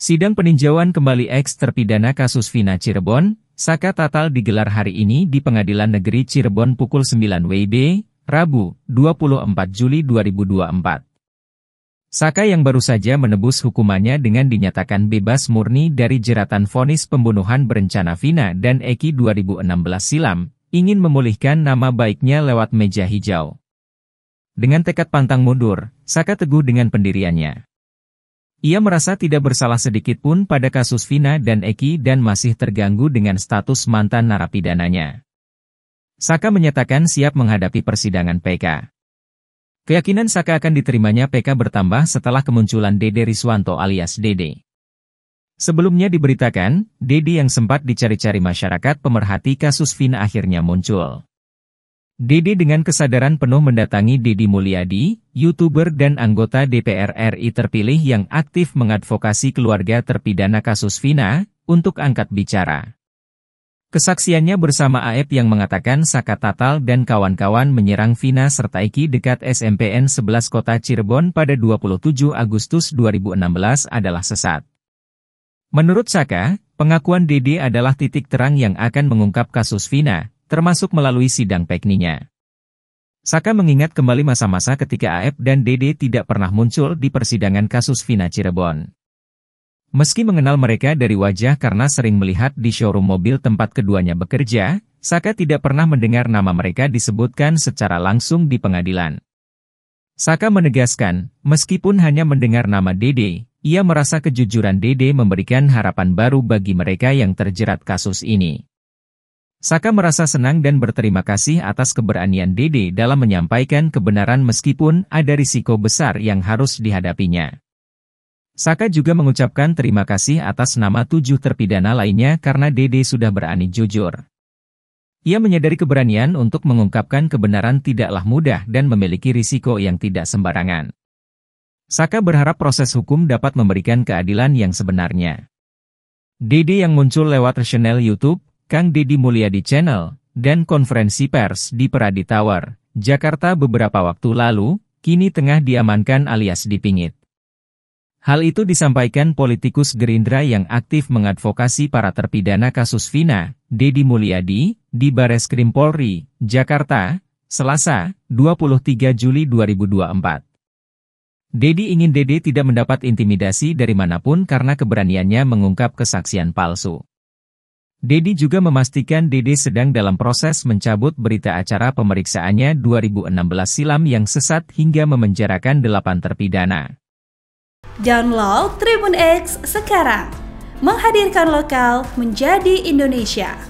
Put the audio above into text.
Sidang peninjauan kembali eks terpidana kasus Vina Cirebon, Saka Tatal digelar hari ini di Pengadilan Negeri Cirebon pukul 9 WIB, Rabu, 24 Juli 2024. Saka yang baru saja menebus hukumannya dengan dinyatakan bebas murni dari jeratan vonis pembunuhan berencana Vina dan Eki 2016 silam, ingin memulihkan nama baiknya lewat meja hijau. Dengan tekad pantang mundur, Saka teguh dengan pendiriannya. Ia merasa tidak bersalah sedikit pun pada kasus Vina dan Eki dan masih terganggu dengan status mantan narapidananya. Saka menyatakan siap menghadapi persidangan PK. Keyakinan Saka akan diterimanya PK bertambah setelah kemunculan Dede Riswanto alias Dede. Sebelumnya diberitakan, Dede yang sempat dicari-cari masyarakat pemerhati kasus Vina akhirnya muncul. Dede dengan kesadaran penuh mendatangi Dedi Mulyadi, YouTuber dan anggota DPR RI terpilih yang aktif mengadvokasi keluarga terpidana kasus Vina, untuk angkat bicara. Kesaksiannya bersama Aep yang mengatakan Saka Tatal dan kawan-kawan menyerang Vina serta Iki dekat SMPN 11 Kota Cirebon pada 27 Agustus 2016 adalah sesat. Menurut Saka, pengakuan Dede adalah titik terang yang akan mengungkap kasus Vina, termasuk melalui sidang tekninya. Saka mengingat kembali masa-masa ketika AF dan Dede tidak pernah muncul di persidangan kasus Vina Cirebon. Meski mengenal mereka dari wajah karena sering melihat di showroom mobil tempat keduanya bekerja, Saka tidak pernah mendengar nama mereka disebutkan secara langsung di pengadilan. Saka menegaskan, meskipun hanya mendengar nama Dede, ia merasa kejujuran Dede memberikan harapan baru bagi mereka yang terjerat kasus ini. Saka merasa senang dan berterima kasih atas keberanian Dede dalam menyampaikan kebenaran meskipun ada risiko besar yang harus dihadapinya. Saka juga mengucapkan terima kasih atas nama tujuh terpidana lainnya karena Dede sudah berani jujur. Ia menyadari keberanian untuk mengungkapkan kebenaran tidaklah mudah dan memiliki risiko yang tidak sembarangan. Saka berharap proses hukum dapat memberikan keadilan yang sebenarnya. Dede yang muncul lewat channel YouTube Kang Deddy Mulyadi Channel, dan konferensi pers di Peradi Tower, Jakarta beberapa waktu lalu, kini tengah diamankan alias dipingit. Hal itu disampaikan politikus Gerindra yang aktif mengadvokasi para terpidana kasus Vina, Dedi Mulyadi, di Bares Krim Polri, Jakarta, Selasa, 23 Juli 2024. Dedi ingin Dede tidak mendapat intimidasi dari manapun karena keberaniannya mengungkap kesaksian palsu. Dedi juga memastikan Dede sedang dalam proses mencabut berita acara pemeriksaannya 2016 silam yang sesat hingga memenjarakan delapan terpidana. Download Tribun X sekarang. Menghadirkan lokal menjadi Indonesia.